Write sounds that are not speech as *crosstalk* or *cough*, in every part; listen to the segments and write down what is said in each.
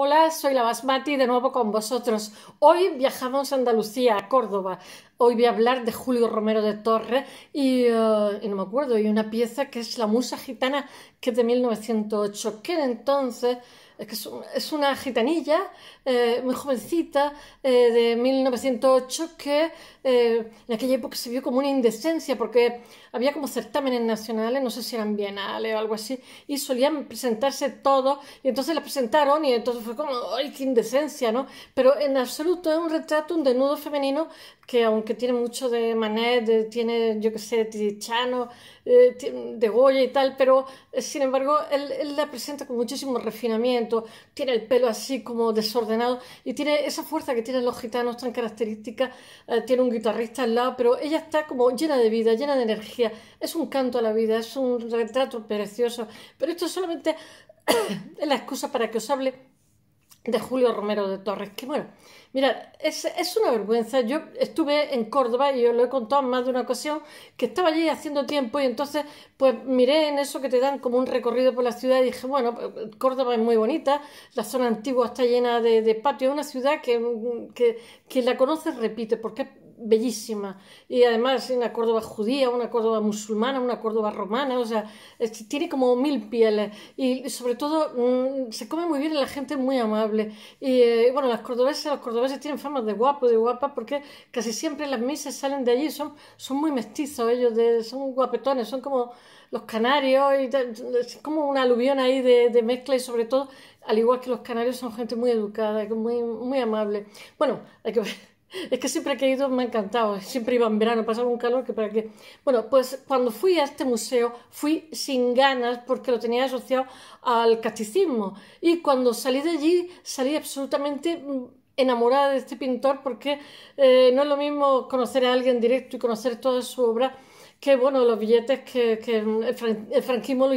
Hola, soy la Basmati de nuevo con vosotros. Hoy viajamos a Andalucía, a Córdoba. Hoy voy a hablar de Julio Romero de Torre y, eh, y no me acuerdo, y una pieza que es La Musa Gitana, que es de 1908, que entonces es es, una gitanilla eh, muy jovencita eh, de 1908 que eh, en aquella época se vio como una indecencia porque había como certámenes nacionales, no sé si eran bienales o algo así, y solían presentarse todos y entonces la presentaron y entonces fue como, ¡ay, qué indecencia! ¿no? Pero en absoluto es un retrato, un desnudo femenino que aunque tiene mucho de Manet, tiene, yo qué sé, trichano... Eh, de Goya y tal, pero eh, sin embargo él, la presenta con muchísimo refinamiento, tiene el pelo así como desordenado y tiene esa fuerza que tienen los gitanos tan característica, eh, tiene un guitarrista al lado, pero ella está como llena de vida, llena de energía, es un canto a la vida, es un retrato precioso, pero esto solamente es *coughs* la excusa para que os hable de Julio Romero de Torres, que bueno, mira, es, una vergüenza. Yo estuve en Córdoba y yo lo he contado más de una ocasión, que estaba allí haciendo tiempo y entonces pues miré en eso que te dan como un recorrido por la ciudad y dije, bueno, Córdoba es muy bonita, la zona antigua está llena de, de es una ciudad que, que, la conoces, repite, porque bellísima. Y además una Córdoba judía, una Córdoba musulmana, una Córdoba romana, o sea, tiene como mil pieles. Y sobre todo mm, se come muy bien y la gente es muy amable. Y eh, bueno, las cordobesas, los cordobeses tienen fama de guapo de guapa, porque casi siempre las misas salen de allí, son, son muy mestizos ellos, son guapetones, son como los canarios, y es como una aluvión ahí de, de mezcla y sobre todo, al igual que los canarios, son gente muy educada, muy, muy amable. Bueno, hay que ver *laughs* Es que siempre he ido me ha encantado, siempre iba en verano, pasaba un calor que para qué. Bueno, pues cuando fui a este museo fui sin ganas porque lo tenía asociado al casticismo y cuando salí de allí salí absolutamente mm, enamorada de este pintor porque eh, no es lo mismo conocer a alguien directo y conocer toda su obra que bueno, los billetes que, que el, franquismo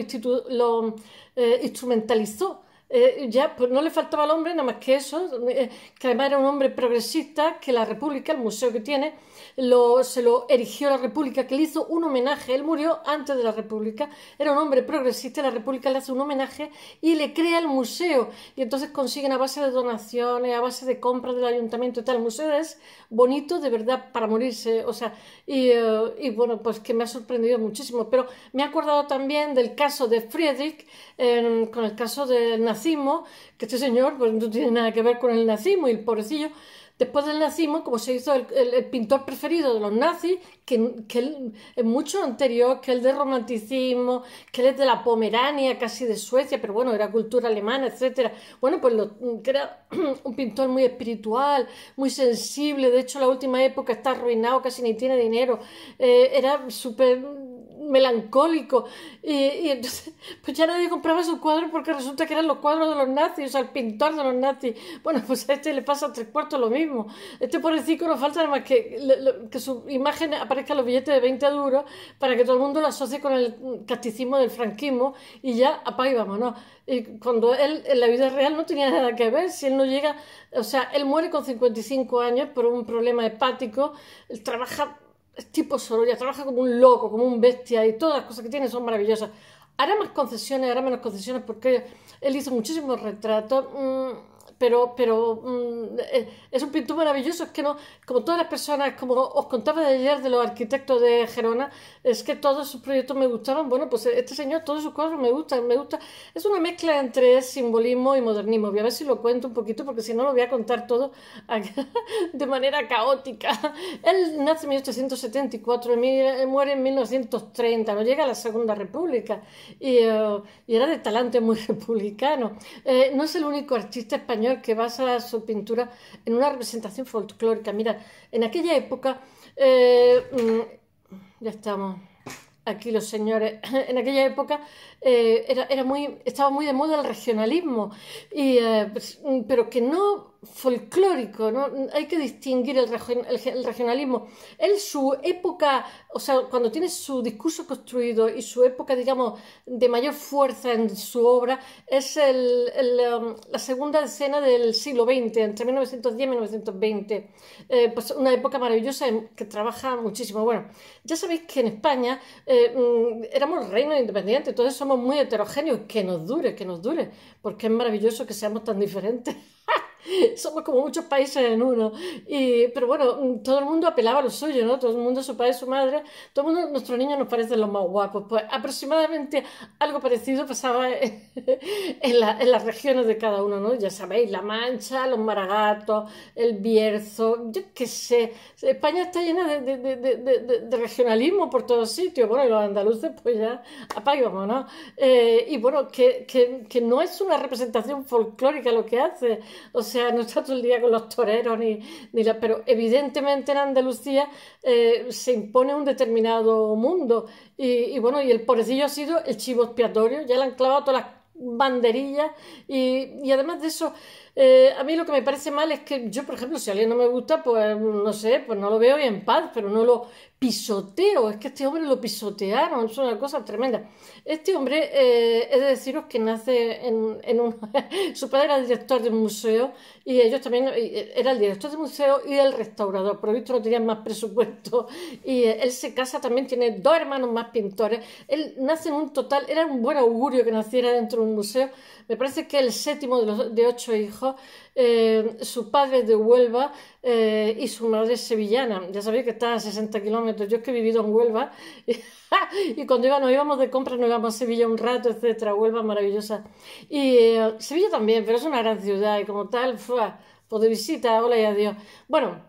lo, eh, instrumentalizó eh, ya, pues no le faltaba al hombre nada más que eso, eh, que además era un hombre progresista, que la República, el museo que tiene, lo, se lo erigió la República, que le hizo un homenaje, él murió antes de la República, era un hombre progresista, la República le hace un homenaje y le crea el museo, y entonces consiguen a base de donaciones, a base de compras del ayuntamiento y tal, el museo es bonito de verdad para morirse, o sea, y, eh, bueno, pues que me ha sorprendido muchísimo, pero me he acordado también del caso de Friedrich, con el caso de nacional que este señor pues, no tiene nada que ver con el nazismo y el pobrecillo Después del nazismo, como se hizo el, pintor preferido de los nazis, que, es eh, mucho anterior, que el de romanticismo, que él es de la Pomerania, casi de Suecia, pero bueno, era cultura alemana, etcétera, Bueno, pues lo, que era *clears throat* un pintor muy espiritual, muy sensible, de hecho la última época está arruinado, casi ni tiene dinero, eh, era súper melancólico. Y, entonces, *laughs* pues ya nadie compraba sus cuadros porque resulta que eran los cuadros de los nazis, o sea, el pintor de los nazis. Bueno, pues a este le pasa tres cuartos lo mismo. Este por Este pobrecito nos falta nada más que, que su imagen aparezca en los billetes de 20 duros para que todo el mundo lo asocie con el casticismo del franquismo y ya apague y vámonos. Y cuando él en la vida real no tenía nada que ver, si él no llega, o sea, él muere con 55 años por un problema hepático, él trabaja, es tipo ya trabaja como un loco, como un bestia y todas las cosas que tiene son maravillosas. Hará más concesiones, hará menos concesiones porque él hizo muchísimos retratos. Mm, pero, pero mm, eh, es un pintor maravilloso, es que no, como todas las personas, como os contaba de ayer de los arquitectos de Gerona, es que todos sus proyectos me gustaron, bueno, pues este señor, todos sus cuadros me gustan, me gusta, es una mezcla entre simbolismo y modernismo, voy a ver si lo cuento un poquito, porque si no lo voy a contar todo *laughs* de manera caótica. Él nace en 1874, eh, muere en 1930, no llega a la Segunda República, y, eh, era de talante muy *laughs* republicano. no es el único artista español que basa su pintura en una representación folclórica. Mira, en aquella época, eh, mm, ya estamos aquí los señores, *laughs* en aquella época eh, era, muy, estaba muy de moda el regionalismo, eh, pues, mm, pero que no folclórico, ¿no? Hay que distinguir el, regionalismo. Él, su época, o sea, cuando tiene su discurso construido y su época, digamos, de mayor fuerza en su obra, es um, la segunda escena del siglo XX, entre 1910 y 1920. Eh, pues una época maravillosa en que trabaja muchísimo. Bueno, ya sabéis que en España eh, mm, éramos reino independiente, entonces somos muy heterogéneos. Que nos dure, que nos dure, porque es maravilloso que seamos tan diferentes. *laughs* *laughs* somos como muchos países en uno. Y, pero bueno, mm, todo el mundo apelaba a lo suyo, ¿no? Todo el mundo, su padre, su madre, todo el mundo, nuestros niños nos parecen los más guapos. Pues aproximadamente algo parecido pasaba *laughs* en, las regiones de cada uno, ¿no? Ya sabéis, La Mancha, los Maragatos, el Bierzo, yo qué sé. España está llena de, regionalismo por todos sitios. Bueno, y los andaluces, pues ya apagamos, ¿no? Eh, y bueno, que, no es una representación folclórica lo que hace. O sea, sea, no está todo el día con los toreros ni, pero evidentemente en Andalucía eh, se impone un determinado mundo y, bueno, y el pobrecillo ha sido el chivo expiatorio, ya le han clavado todas las banderillas y además de eso eh, a mí lo que me parece mal es que yo, por ejemplo, si alguien no me gusta, pues no sé, pues no lo veo y en paz, pero no lo pisoteo. Es que este hombre lo pisotearon, es una cosa tremenda. Este hombre, eh, he de deciros que nace en, un... *laughs* su padre era el director de un museo y ellos también, eh, era el director del museo y el restaurador, por lo visto no tenían más presupuesto. *laughs* Y eh, él se casa también, tiene dos hermanos más pintores. Él nace en un total, era un buen augurio que naciera dentro de un museo me parece que el séptimo de, los, ocho hijos, eh, su padre de Huelva eh, y su madre es sevillana. Ya sabéis que está a 60 kilómetros. Yo es que he vivido en Huelva *laughs* y, cuando iba, nos íbamos de compras nos íbamos a Sevilla un rato, etcétera. Huelva maravillosa. Y eh, Sevilla también, pero es una gran ciudad y como tal, fue, pues de visita, hola y adiós. Bueno,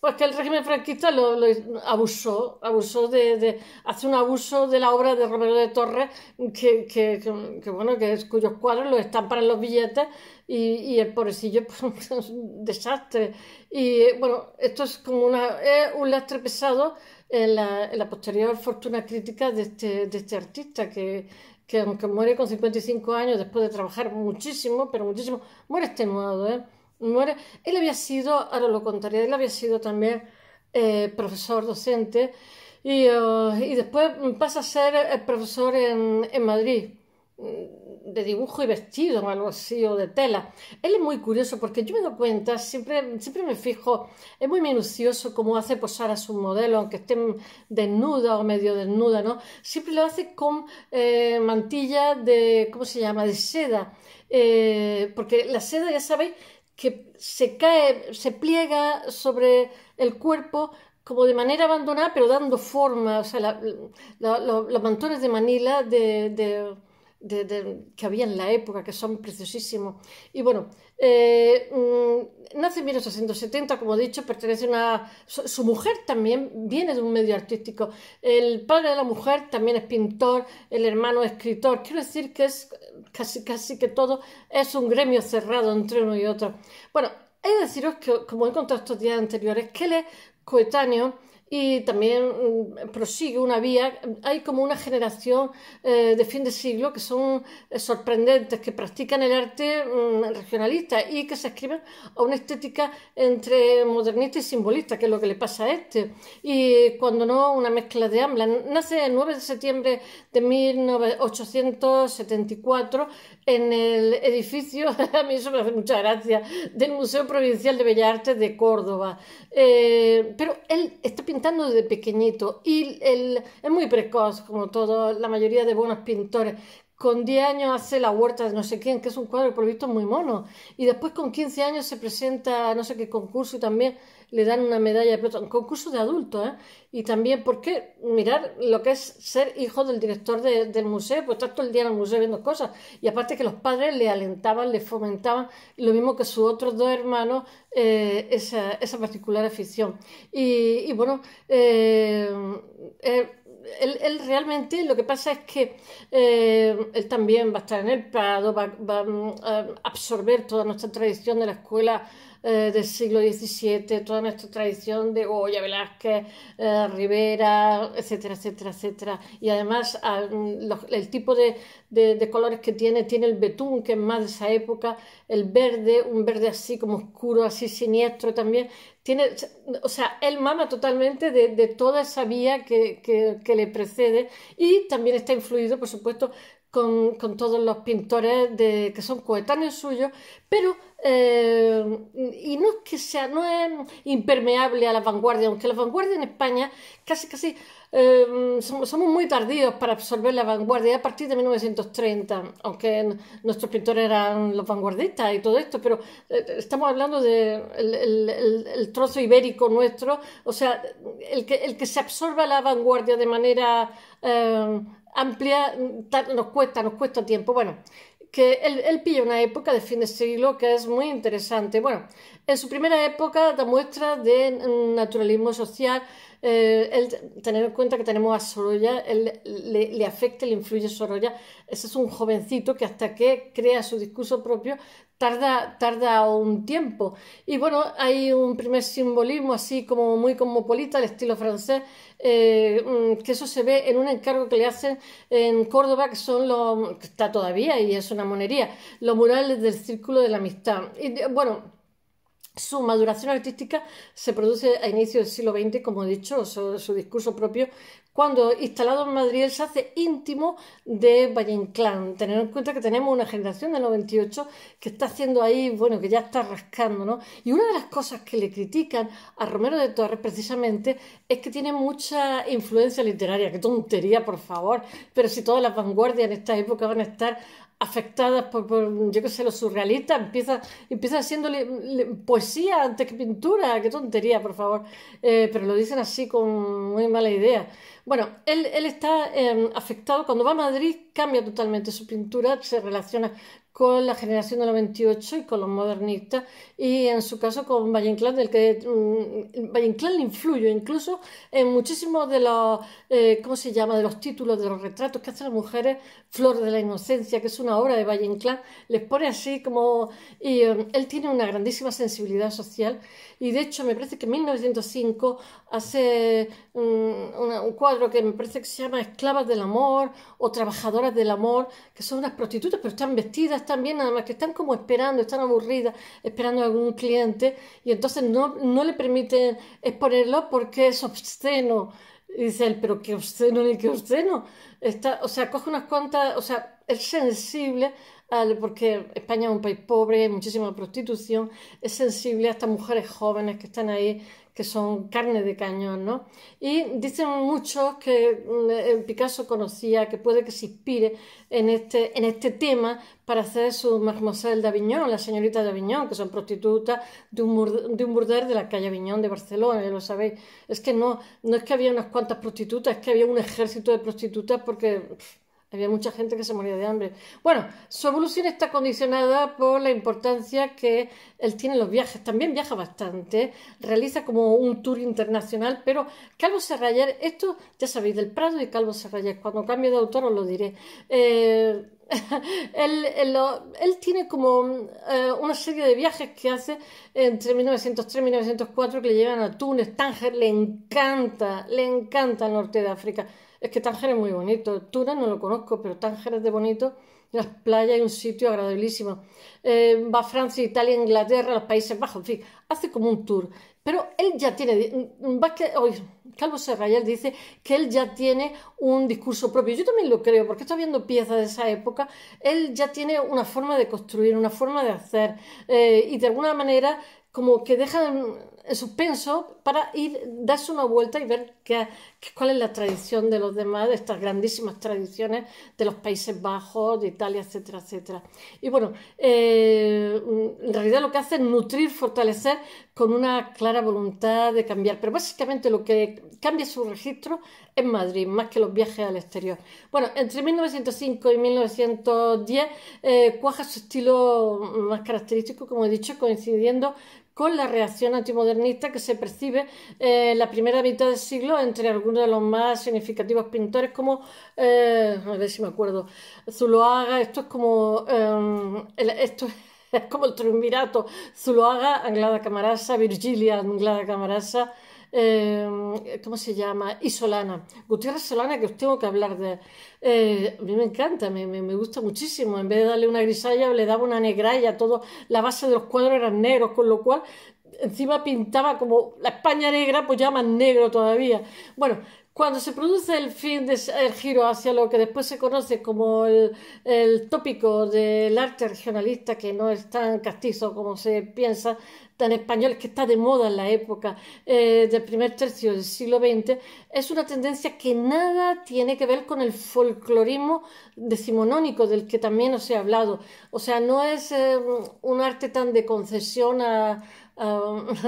pues que el régimen franquista lo, abusó, abusó de, hace un abuso de la obra de Romero de Torres, que, que, que, bueno, que es, cuyos cuadros los estampan para los billetes y, y el pobrecillo pues, es *laughs* un desastre. Y bueno, esto es como una, un lastre pesado en la, en la, posterior fortuna crítica de este, de este artista, que, que aunque muere con 55 años después de trabajar muchísimo, pero muchísimo, muere extenuado, ¿eh? muere. Él había sido, ahora lo contaré, él había sido también eh, profesor docente eh, y, después pasa a ser eh, profesor en, Madrid mm, de dibujo y vestido o algo así, o de tela. Él es muy curioso porque yo me doy cuenta, siempre, siempre me fijo, es muy minucioso cómo hace posar a su modelo aunque estén desnuda o medio desnuda, ¿no? Siempre lo hace con mantilla de, ¿cómo se llama?, de seda, porque la seda, ya sabéis, que se cae, se pliega sobre el cuerpo como de manera abandonada, pero dando forma, o sea, los, mantones de Manila que había en la época, que son preciosísimos. Y bueno, eh, mm, nace en 1870, como he dicho, pertenece a Su mujer también viene de un medio artístico. El padre de la mujer también es pintor, el hermano es escritor. Quiero decir que es casi, casi que todo es un gremio cerrado entre uno y otro. Bueno, he deciros que, como he contado estos días anteriores, que él es coetáneo y también mm, prosigue una vía. Hay como una generación eh, de fin de siglo que son eh, sorprendentes, que practican el arte mm, regionalista y que se escriben a una estética entre modernista y simbolista, que es lo que le pasa a este. Y cuando no, una mezcla de ambas. Nace el 9 de septiembre de 1874 en el edificio, *laughs* a mí eso me hace mucha gracia, del Museo Provincial de Bellas Artes de Córdoba. Eh, pero él está pintando pintando desde pequeñito y él es muy precoz, como todo, la mayoría de buenos pintores. Con 10 años hace La Huerta de no sé quién, que es un cuadro por visto muy mono. Y después con 15 años se presenta no sé qué concurso y también le dan una medalla de plata, un concurso de adultos, ¿eh? Y también, porque Mirar lo que es ser hijo del director del museo, pues estar todo el día en el museo viendo cosas. Y aparte que los padres le alentaban, le fomentaban, lo mismo que sus otros dos hermanos, eh, esa, esa, particular afición. Y, bueno, eh, él, realmente lo que pasa es que él también va a estar en el Prado, va, mm, a absorber toda nuestra tradición de la escuela eh, del siglo XVII, toda nuestra tradición de Goya, Velázquez, eh, Rivera, etcétera, etcétera, etcétera. Y además el tipo de, de, colores que tiene, tiene el betún, que es más de esa época, el verde, un verde así como oscuro, así siniestro también. Tiene, o sea, él mama totalmente de, toda esa vía que, que le precede y también está influido, por supuesto, con, todos los pintores de, que son coetáneos suyos, pero eh, y no es que sea, no es impermeable a la vanguardia, aunque la vanguardia en España casi casi eh, somos, muy tardíos para absorber la vanguardia a partir de 1930, aunque nuestros pintores eran los vanguardistas y todo esto, pero eh, estamos hablando del de el, trozo ibérico nuestro, o sea, el que, el que se absorba la vanguardia de manera amplia mm, nos cuesta, nos cuesta tiempo. Bueno, que él, él, pilla una época de fin de siglo que es muy interesante. Bueno, en su primera época da muestra de mm, naturalismo social. Eh, tener en cuenta que tenemos a Sorolla, él, le, afecta, le influye Sorolla. Ese es un jovencito que hasta que crea su discurso propio tarda, tarda un tiempo. Y bueno, hay un primer simbolismo así como muy cosmopolita, al estilo francés, eh, mm, que eso se ve en un encargo que le hacen en Córdoba, que son los, que está todavía y es una monería, los murales del Círculo de la Amistad. Y bueno, su maduración artística se produce a inicios del siglo XX, como he dicho, su, su discurso propio, cuando instalado en Madrid se hace íntimo de Valle Inclán. Tener en cuenta que tenemos una generación del 98 que está haciendo ahí, bueno, que ya está rascando, ¿no? Y una de las cosas que le critican a Romero de Torres precisamente es que tiene mucha influencia literaria. ¡Qué tontería, por favor! Pero si todas las vanguardias en esta época van a estar afectadas por, yo qué sé, los surrealistas, empieza, empieza haciéndole poesía antes que pintura, qué tontería, por favor, eh, pero lo dicen así con muy mala idea. Bueno, él, está em, afectado, cuando va a Madrid cambia totalmente su pintura, se relaciona con la generación del 98 y con los modernistas, y en su caso con Valle Inclán, del que mm, Valle Inclán le influyó incluso en muchísimos de los, eh, ¿cómo se llama?, de los títulos, de los retratos que hacen las mujeres, Flor de la Inocencia, que es una obra de Valle Inclán, les pone así como... Y mm, él tiene una grandísima sensibilidad social, y de hecho me parece que en 1905 hace mm, un cuadro que me parece que se llama Esclavas del Amor o Trabajadoras del Amor, que son unas prostitutas, pero están vestidas también, nada más que están como esperando, están aburridas, esperando a algún cliente y entonces no, le permiten exponerlo porque es obsceno. dice él, pero qué obsceno ni qué obsceno. o sea, coge unas cuantas, o sea, es sensible, porque España es un país pobre, hay muchísima prostitución, es sensible a estas mujeres jóvenes que están ahí, que son carne de cañón, ¿no? Y dicen muchos que mm, Picasso conocía, que puede que se inspire este, en este, tema para hacer su Mademoiselle d'Avignon, la señorita de Aviñón, que son prostitutas de un, de burdel de la calle Aviñón de Barcelona, ya lo sabéis. Es que no, no es que había unas cuantas prostitutas, es que había un ejército de prostitutas porque... Había mucha gente que se moría de hambre. Bueno, su evolución está condicionada por la importancia que él tiene en los viajes. También viaja bastante, realiza como un tour internacional, pero Calvo Serrayer, esto ya sabéis, del Prado y Calvo Serrayer, cuando cambie de autor os lo diré. Eh, *laughs* él, él, él, tiene como eh, una serie de viajes que hace entre 1903 y 1904 que le llevan a Túnez, Tánger, le encanta, le encanta el norte de África es que Tánger es muy bonito. Túnez no lo conozco, pero Tánger es de bonito. Las playas y un sitio agradabilísimo. Eh, va a Francia, Italia, Inglaterra, los Países Bajos, en fin, hace como un tour. Pero él ya tiene. Vázquez, oh, Calvo dice que él ya tiene un discurso propio. Yo también lo creo, porque está viendo piezas de esa época. Él ya tiene una forma de construir, una forma de hacer. Eh, y de alguna manera, como que deja suspenso para ir, darse una vuelta y ver cuál es la tradición de los demás, de estas grandísimas tradiciones de los Países Bajos, de Italia, etcétera, etcétera. Y bueno, eh, en realidad lo que hace es nutrir, fortalecer con una clara voluntad de cambiar, pero básicamente lo que cambia su registro es Madrid, más que los viajes al exterior. Bueno, entre 1905 y 1910 eh, cuaja su estilo más característico, como he dicho, coincidiendo con la reacción antimodernista que se percibe en eh, la primera mitad del siglo entre algunos de los más significativos pintores como, eh, a ver si me acuerdo, Zuloaga, esto es como, eh, el, esto *laughs* es como el triunvirato, Zuloaga, Anglada Camarasa, Virgilia, Anglada Camarasa, eh, ¿cómo se llama? Y Solana. Gutiérrez Solana, que os tengo que hablar de... Eh, a mí me encanta, me, gusta muchísimo. En vez de darle una grisalla, le daba una negralla, todo, la base de los cuadros eran negros, con lo cual encima pintaba como la España negra, pues ya más negro todavía. Bueno, cuando se produce el fin del giro hacia lo que después se conoce como el, tópico del arte regionalista, que no es tan castizo como se piensa, tan español que está de moda en la época eh, del primer tercio del siglo XX, es una tendencia que nada tiene que ver con el folclorismo decimonónico del que también os he hablado. O sea, no es eh, un arte tan de concesión a,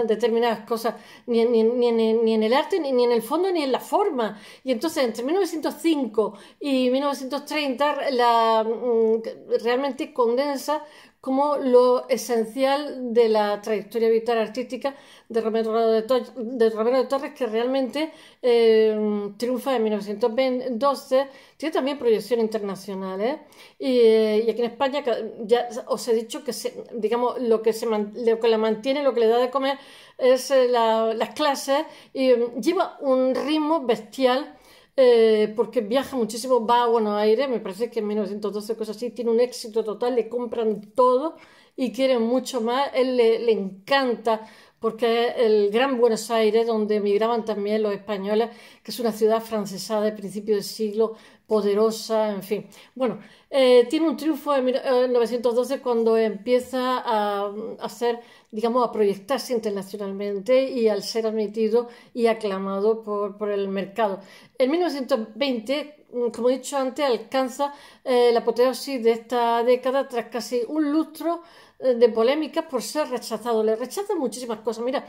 determinadas cosas, ni, en el arte, ni, en el fondo, ni en la forma. Y entonces, entre 1905 y 1930, la, mm, realmente condensa como lo esencial de la trayectoria vital artística de Romero de, Torres, que realmente eh, triunfa en 1912, tiene también proyección internacional. ¿eh? Eh, y, aquí en España ya os he dicho que digamos lo que, lo que la mantiene, lo que le da de comer es las clases y mm, lleva un ritmo bestial eh, porque viaja muchísimo, va a Buenos Aires, me parece que en 1912 cosas así, tiene un éxito total, le compran todo y quieren mucho más, él le, encanta porque es el Gran Buenos Aires, donde emigraban también los españoles, que es una ciudad francesada de principio del siglo, poderosa, en fin. Bueno, eh, tiene un triunfo en 1912 eh, cuando empieza a hacer, digamos, a proyectarse internacionalmente y al ser admitido y aclamado por, el mercado. En 1920, mm, como he dicho antes, alcanza eh, la apoteosis de esta década tras casi un lustro de polémicas por ser rechazado. Le rechazan muchísimas cosas. Mira,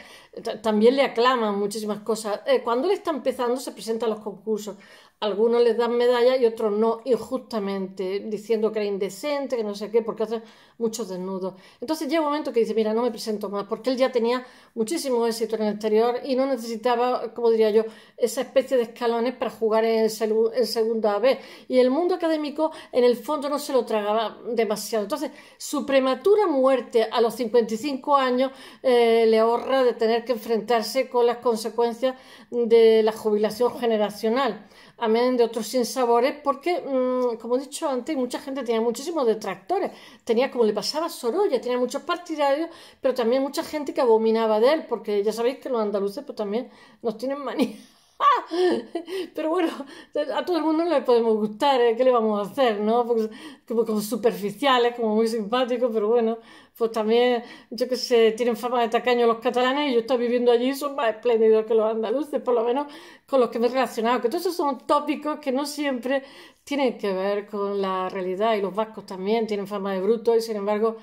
también le aclaman muchísimas cosas. cuando le está empezando, se presentan los concursos algunos les dan medalla y otros no, injustamente, diciendo que era indecente, que no sé qué, porque hacen muchos desnudos. Entonces llega un momento que dice, mira, no me presento más, porque él ya tenía muchísimo éxito en el exterior y no necesitaba, como diría yo, esa especie de escalones para jugar en, segunda vez. Y el mundo académico, en el fondo, no se lo tragaba demasiado. Entonces, su prematura muerte a los 55 años eh, le ahorra de tener que enfrentarse con las consecuencias de la jubilación generacional amén de otros sinsabores, porque, mm, como he dicho antes, mucha gente tenía muchísimos detractores. Tenía, como le pasaba a Sorolla, tenía muchos partidarios, pero también mucha gente que abominaba de él, porque ya sabéis que los andaluces pues, también nos tienen manía. *laughs* Pero bueno, a todo el mundo le podemos gustar, ¿eh? ¿qué le vamos a hacer? ¿no? Porque, como, como superficiales, como muy simpáticos, pero bueno, pues también, yo que sé, tienen fama de tacaños los catalanes y yo estoy viviendo allí son más espléndidos que los andaluces, por lo menos con los que me he relacionado. Que son tópicos que no siempre tienen que ver con la realidad y los vascos también tienen fama de brutos y sin embargo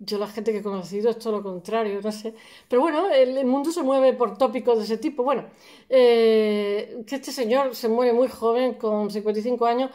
yo la gente que he conocido es todo lo contrario, no sé. Pero bueno, el, mundo se mueve por tópicos de ese tipo. Bueno, eh, que este señor se muere muy joven, con 55 años,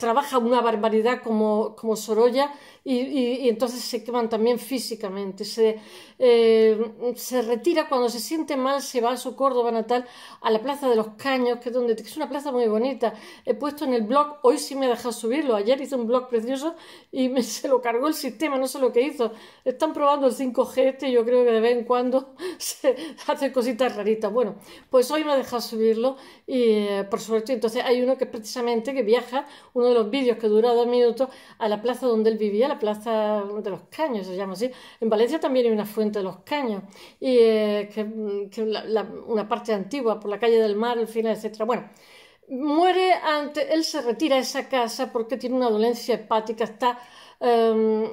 trabaja una barbaridad como, como Sorolla y, entonces se queman también físicamente. Se, eh, se, retira cuando se siente mal, se va a su Córdoba natal, a la Plaza de los Caños, que es, donde, es una plaza muy bonita. He puesto en el blog, hoy sí me ha dejado subirlo, ayer hice un blog precioso y me, *laughs* se lo cargó el sistema, no sé lo que hizo. Están probando el 5G este yo creo que de vez en cuando *laughs* se hacen cositas raritas. Bueno, pues hoy me ha dejado subirlo y eh, por suerte entonces hay uno que es precisamente que viaja, uno de los vídeos que dura dos minutos a la plaza donde él vivía, la plaza de los Caños se llama así. En Valencia también hay una fuente de los Caños, y eh, que, mm, una parte antigua, por la calle del mar, el final, etcétera. Bueno, muere antes él se retira a esa casa porque tiene una dolencia hepática, está em,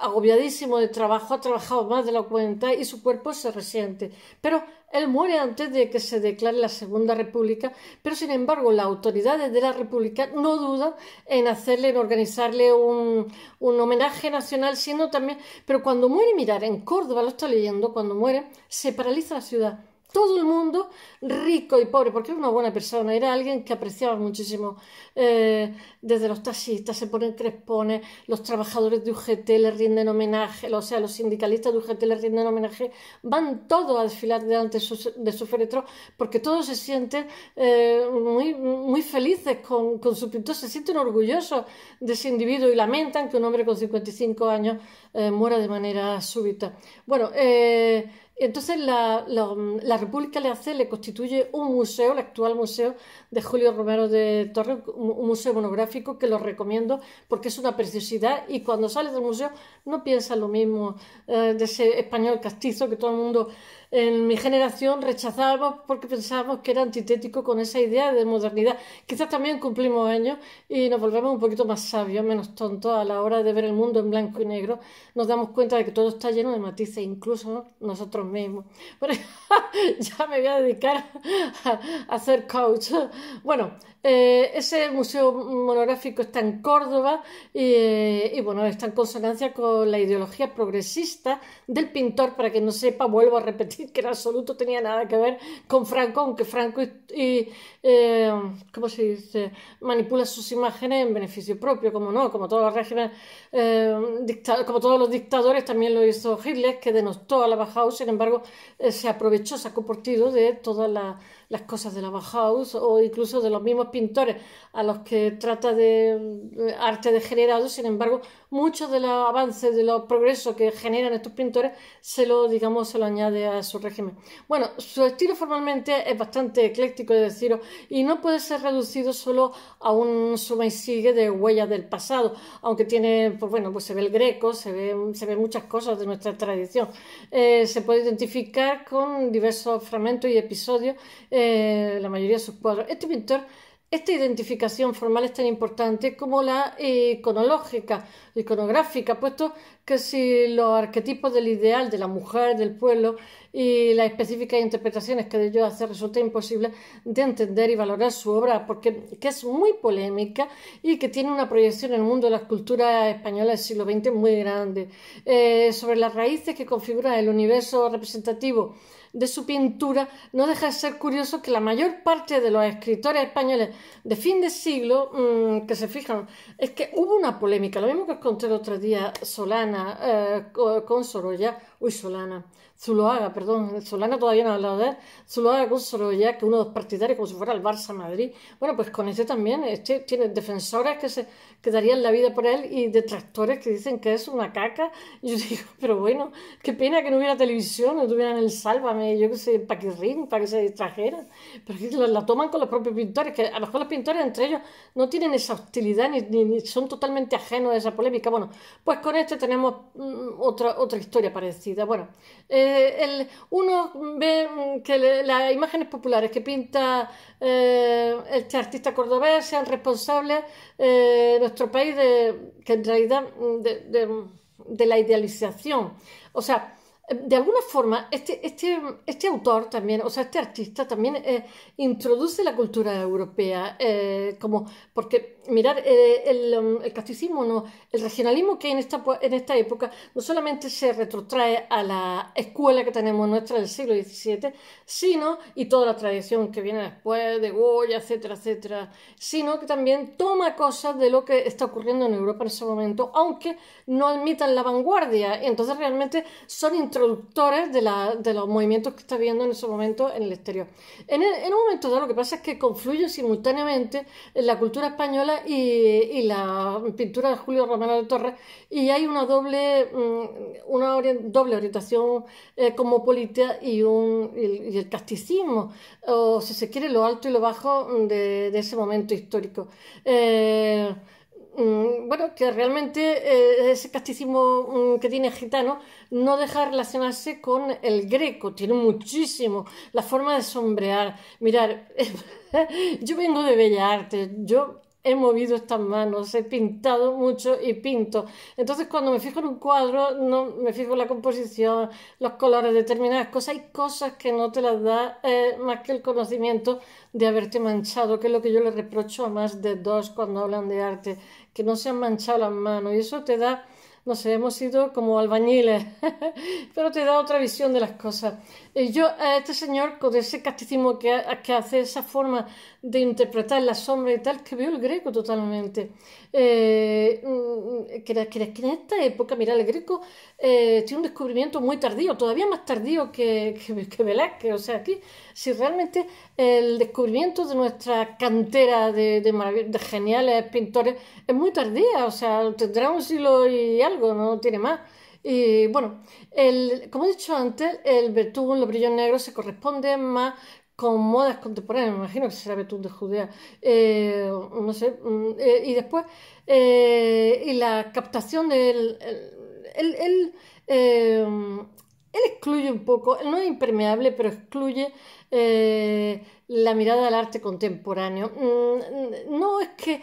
agobiadísimo de trabajo, ha trabajado más de la cuenta y su cuerpo se resiente. Pero él muere antes de que se declare la Segunda República, pero sin embargo las autoridades de la República no dudan en hacerle, en organizarle un, un homenaje nacional, siendo también... Pero cuando muere, mirar, en Córdoba, lo está leyendo, cuando muere, se paraliza la ciudad todo el mundo, rico y pobre, porque era una buena persona, era alguien que apreciaba muchísimo, eh, desde los taxistas, se ponen crespones, los trabajadores de UGT le rinden homenaje, o sea, los sindicalistas de UGT le rinden homenaje, van todos a desfilar delante de su, féretro, porque todos se sienten eh, muy, felices con, con, su pintor, se sienten orgullosos de ese individuo y lamentan que un hombre con 55 años eh, muera de manera súbita. Bueno, entonces la, República le hace, le constituye un museo, el actual museo de Julio Romero de Torres, un museo monográfico que lo recomiendo porque es una preciosidad y cuando sales del museo no piensas lo mismo eh, de ese español castizo que todo el mundo en mi generación rechazábamos porque pensábamos que era antitético con esa idea de modernidad. Quizás también cumplimos años y nos volvemos un poquito más sabios, menos tontos a la hora de ver el mundo en blanco y negro. Nos damos cuenta de que todo está lleno de matices, incluso nosotros mismos. Pero *laughs* ya me voy a dedicar a, a ser coach. Bueno, eh, ese museo monográfico está en Córdoba eh, y bueno, está en consonancia con la ideología progresista del pintor, para que no sepa, vuelvo a repetir que en absoluto tenía nada que ver con Franco, aunque Franco y, eh, ¿cómo se manipula sus imágenes en beneficio propio, como no, como todos los como todos los dictadores, también lo hizo Hitler, que denostó a la Bauhaus, sin embargo, se aprovechó, sacó partido de toda la las cosas de la Bauhaus o incluso de los mismos pintores a los que trata de eh, arte degenerado, sin embargo, muchos de los avances, de los progresos que generan estos pintores, se lo, digamos, se lo añade a su régimen. Bueno, su estilo formalmente es bastante ecléctico, es decir, y no puede ser reducido solo a un suma y sigue de huellas del pasado, aunque tiene, pues bueno, pues se ve el greco, se ve, se ve muchas cosas de nuestra tradición. Eh, se puede identificar con diversos fragmentos y episodios, eh, la mayoría de sus cuadros. Este pintor esta identificación formal es tan importante como la eh, iconológica, iconográfica, puesto que si los arquetipos del ideal de la mujer, del pueblo y las específicas interpretaciones que de ellos hace resulta imposible de entender y valorar su obra, porque que es muy polémica y que tiene una proyección en el mundo de las culturas españolas del siglo XX muy grande, eh, sobre las raíces que configuran el universo representativo de su pintura, no deja de ser curioso que la mayor parte de los escritores españoles de fin de siglo mm, que se fijan, es que hubo una polémica, lo mismo que os conté el otro día Solana eh, con Sorolla, uy, Solana, Zuloaga, perdón, Solana todavía no ha hablado de él, Zuloaga con Sorolla, que uno de los partidarios, como si fuera el Barça Madrid. Bueno, pues con este también, este tiene defensores que se que darían la vida por él y detractores que dicen que es una caca. yo *laughs* digo, pero bueno, qué pena que no hubiera televisión, no tuvieran el Sálvame, yo qué sé, ring, para que se distrajeran. Pero que la, toman con los propios pintores, que a lo mejor los pintores entre ellos no tienen esa hostilidad ni, son totalmente ajenos a esa polémica. Bueno, pues con este tenemos mm, otra, otra historia parece. Bueno, eh, uno ve mm, que las imágenes populares que pinta eh, este artista cordobés sean responsables eh, nuestro país de que en realidad mm, de, la idealización. O sea, de alguna forma, este, este, este, autor también, o sea, este artista también eh, introduce la cultura europea, eh, como, porque mirar eh, el, um, el, casticismo, no, el regionalismo que hay en esta, en esta época no solamente se retrotrae a la escuela que tenemos nuestra del siglo XVII, sino, y toda la tradición que viene después de Goya, etcétera, etcétera, sino que también toma cosas de lo que está ocurriendo en Europa en ese momento, aunque no admitan la vanguardia, entonces realmente son introductores de, los movimientos que está viendo en ese momento en el exterior. En, un momento dado lo que pasa es que confluyen simultáneamente la cultura española y, la pintura de Julio Romero de Torres y hay una doble, mm, una doble orientación eh, como política y, un, el casticismo, o si se quiere lo alto y lo bajo de, ese momento histórico. Eh, Mm, bueno, que realmente eh, ese casticismo mm, que tiene gitano no deja relacionarse con el greco, tiene muchísimo la forma de sombrear. Mirar, *laughs* yo vengo de Bellas Artes, yo he movido estas manos, he pintado mucho y pinto. Entonces cuando me fijo en un cuadro, no me fijo en la composición, los colores, determinadas cosas, hay cosas que no te las da eh, más que el conocimiento de haberte manchado, que es lo que yo le reprocho a más de dos cuando hablan de arte, que no se han manchado las manos y eso te da no sé, hemos sido como albañiles, *laughs* pero te da otra visión de las cosas. Y yo, a este señor, con ese casticismo que hace, esa forma de interpretar la sombra y tal, que veo el greco totalmente. Eh, mm, que, en esta época, mira, el greco eh, tiene un descubrimiento muy tardío, todavía más tardío que, que, Velázquez. O sea, aquí, si realmente el descubrimiento de nuestra cantera de, geniales pintores es muy tardía, o sea, tendrá un siglo y algo, no tiene más. Y bueno, como he dicho antes, el en los brillos negros, se corresponde más con modas contemporáneas, me imagino que será Betún de Judea, eh, no sé, mm, eh, y después, eh, y la captación de Él, él, excluye un poco, no es impermeable, pero excluye la mirada al arte contemporáneo. Mm, mm, no es que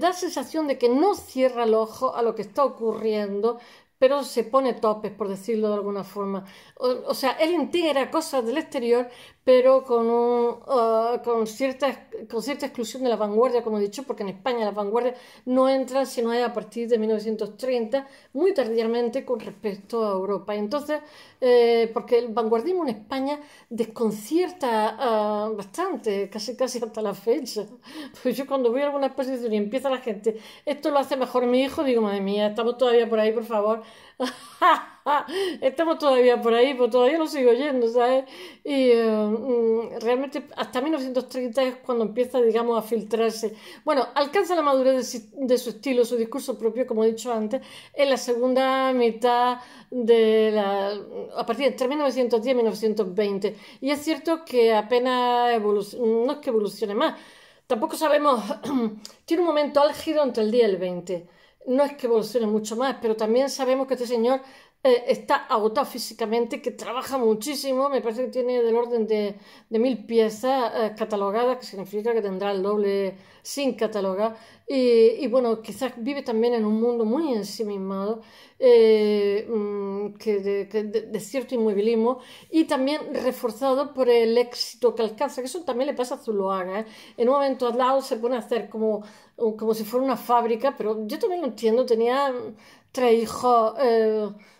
da sensación de que no cierra el ojo a lo que está ocurriendo, pero se pone topes, por decirlo de alguna forma. o, sea, él integra cosas del exterior, pero con, un, ah, con, cierta, con cierta exclusión de la vanguardia, como he dicho, porque en España la vanguardia no entra sino a partir de 1930, muy tardíamente con respecto a Europa. Entonces, eh, porque el vanguardismo en España desconcierta ah, bastante, casi casi hasta la fecha. Pues yo cuando voy a alguna exposición y empieza la gente, esto lo hace mejor mi hijo, digo, madre mía, estamos todavía por ahí, por favor. *laughs* *laughs* estamos todavía por ahí, pues todavía lo sigo oyendo, ¿sabes? Y eh, mm, realmente hasta 1930 es cuando empieza, digamos, a filtrarse. Bueno, alcanza la madurez de, su estilo, su discurso propio, como he dicho antes, en la segunda mitad de la... a partir entre 1910 y 1920. Y es cierto que apenas evoluciona, no es que evolucione más, tampoco sabemos, *clears throat* tiene un momento álgido entre el día y el 20 no es que evolucione mucho más, pero también sabemos que este señor eh, está agotado físicamente, que trabaja muchísimo, me parece que tiene del orden de, de mil piezas eh, catalogadas, que significa que tendrá el doble sin catalogar, y, bueno, quizás vive también en un mundo muy ensimismado, eh, mm, que, de, cierto inmovilismo, y también reforzado por el éxito que alcanza, que eso también le pasa a Zuloaga. En un momento al lado se pone a hacer como, como si fuera una fábrica, pero yo también lo entiendo, tenía tres hijos.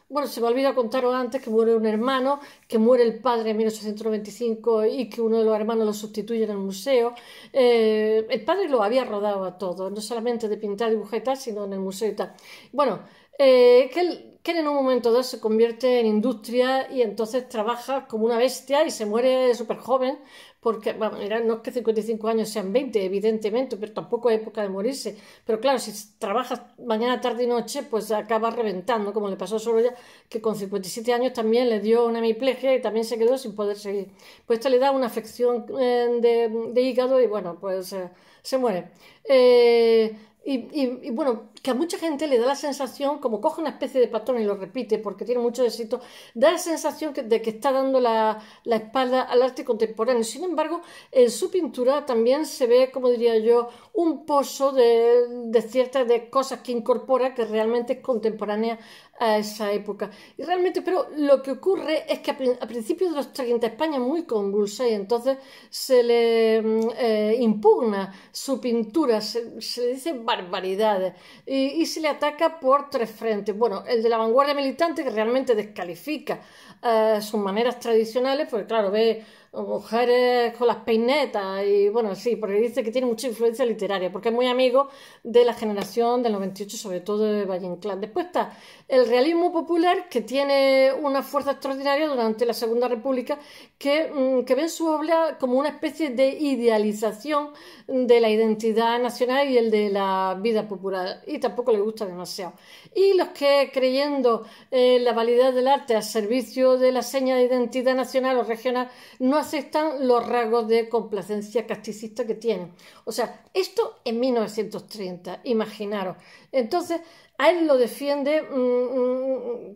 Bueno, se me olvidó contaros antes que muere un hermano, que muere el padre en 1895 y que uno de los hermanos lo sustituye en el museo. Eh, el padre lo había rodado a todo, no solamente de pintar, dibujetas, sino en el museo y tal. Bueno, eh, que en un momento dado se convierte en industria y entonces trabaja como una bestia y se muere súper joven, porque bueno, no es que 55 años sean 20, evidentemente, pero tampoco es época de morirse. Pero claro, si trabajas mañana, tarde y noche, pues acaba reventando, como le pasó a Sorolla, que con 57 años también le dio una hemiplegia y también se quedó sin poder seguir. Pues esto le da una afección eh, de, hígado y bueno, pues eh, se muere. Eh, y, y, y, bueno, que a mucha gente le da la sensación, como coge una especie de patrón y lo repite porque tiene mucho éxito, da la sensación de que está dando la, espalda al arte contemporáneo. Sin embargo, en su pintura también se ve, como diría yo, un pozo de, ciertas de cosas que incorpora que realmente es contemporánea a esa época. Y realmente, pero lo que ocurre es que a, principios de los 30 España es muy convulsa y entonces se le mm, eh, impugna su pintura, se, le dice barbaridades y, se le ataca por tres frentes. Bueno, el de la vanguardia militante que realmente descalifica eh, sus maneras tradicionales, porque claro, ve mujeres con las peinetas, y bueno, sí, porque dice que tiene mucha influencia literaria, porque es muy amigo de la generación del 98, sobre todo de Valle Inclán. Después está el realismo popular, que tiene una fuerza extraordinaria durante la Segunda República, que, mm, que ven su obra como una especie de idealización de la identidad nacional y el de la vida popular, y tampoco le gusta demasiado. Y los que creyendo en la validez del arte al servicio de la seña de identidad nacional o regional, no están los rasgos de complacencia casticista que tienen. O sea, esto en 1930, imaginaros. Entonces, a él lo defiende mm,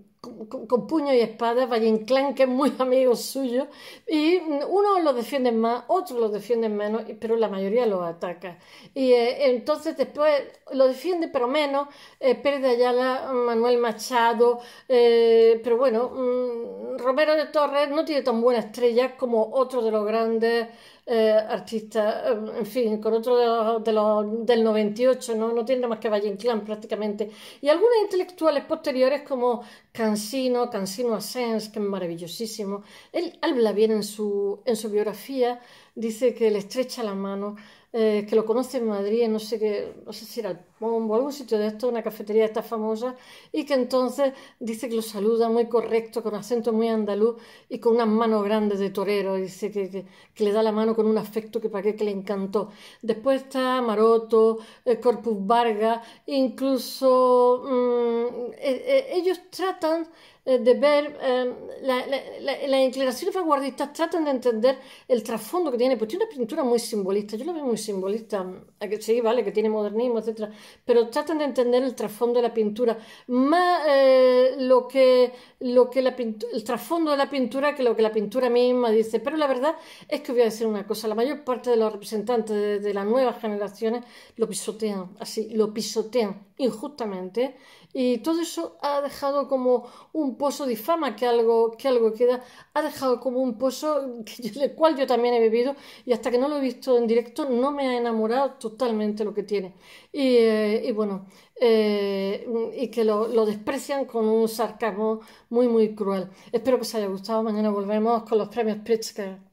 mm, con, puño y espada, Valle que es muy *laughs* amigo suyo, y unos lo defiende más, otros lo defienden menos, pero la mayoría los ataca. Y eh, entonces después lo defiende, pero menos, eh, Pérez Manuel Machado, eh, pero bueno, mm, Romero de Torres no tiene tan buena estrella como otro de los grandes eh, artista, em, en fin, con otro de del 98, ¿no? no tiene más que Valle prácticamente, y algunos intelectuales posteriores como Cansino, Cansino Asens, que es maravillosísimo. Él habla bien en su, en su biografía, dice que le estrecha la mano eh, que lo conoce en Madrid, no sé qué, no sé si era Pombo, algún sitio de esto, una cafetería esta famosa y que entonces dice que lo saluda muy correcto, con acento muy andaluz y con unas manos grandes de torero, dice que, le da la mano con un afecto que para qué que le encantó. Después está Maroto, eh, Corpus Varga incluso mm, eh, ellos tratan eh, de ver, em, la, la, la, las inclinaciones vanguardistas tratan de entender el trasfondo que tiene, pues tiene una pintura muy simbolista, yo la veo muy simbolista, sí, vale, que tiene modernismo, etcétera, pero tratan de entender el trasfondo de la pintura, más eh, lo que, lo que la el trasfondo de la pintura que lo que la pintura misma dice, pero la verdad es que voy a decir una cosa, la mayor parte de los representantes de, de las nuevas generaciones lo pisotean, así, lo pisotean injustamente, y todo eso ha dejado como un pozo de fama que algo, queda, ha dejado como un pozo *laughs* del cual yo también he vivido y hasta que no lo he visto en directo no me ha enamorado totalmente lo que tiene. Y, eh, bueno, eh, y que lo, lo, desprecian con un sarcasmo muy, muy cruel. Espero que os haya gustado. Mañana volvemos con los premios Pritzker.